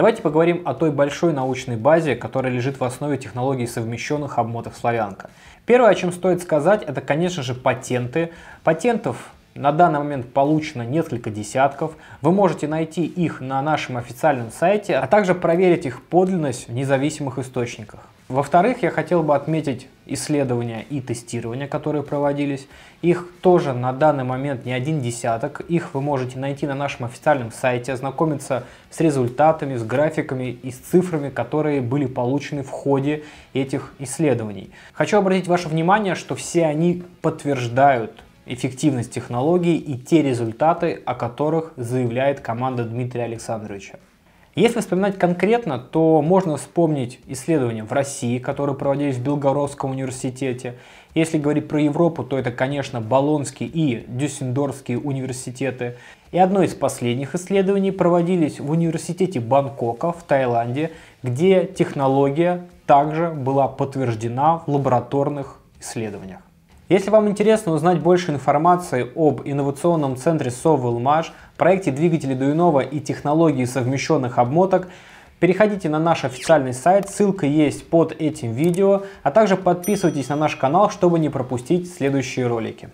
Давайте поговорим о той большой научной базе, которая лежит в основе технологий совмещенных обмоток славянка. Первое, о чем стоит сказать, это, конечно же, патенты. Патентов на данный момент получено несколько десятков. Вы можете найти их на нашем официальном сайте, а также проверить их подлинность в независимых источниках. Во-вторых, я хотел бы отметить исследования и тестирования, которые проводились. Их тоже на данный момент не один десяток. Их вы можете найти на нашем официальном сайте, ознакомиться с результатами, с графиками и с цифрами, которые были получены в ходе этих исследований. Хочу обратить ваше внимание, что все они подтверждают эффективность технологий и те результаты, о которых заявляет команда Дмитрия Александровича. Если вспоминать конкретно, то можно вспомнить исследования в России, которые проводились в Белгородском университете. Если говорить про Европу, то это, конечно, Болонский и Дюссендорфские университеты. И одно из последних исследований проводились в университете Бангкока в Таиланде, где технология также была подтверждена в лабораторных исследованиях. Если вам интересно узнать больше информации об инновационном центре Sovelmash, проекте двигателей Дуинова и технологии совмещенных обмоток, Переходите на наш официальный сайт, ссылка есть под этим видео, а также подписывайтесь на наш канал, чтобы не пропустить следующие ролики.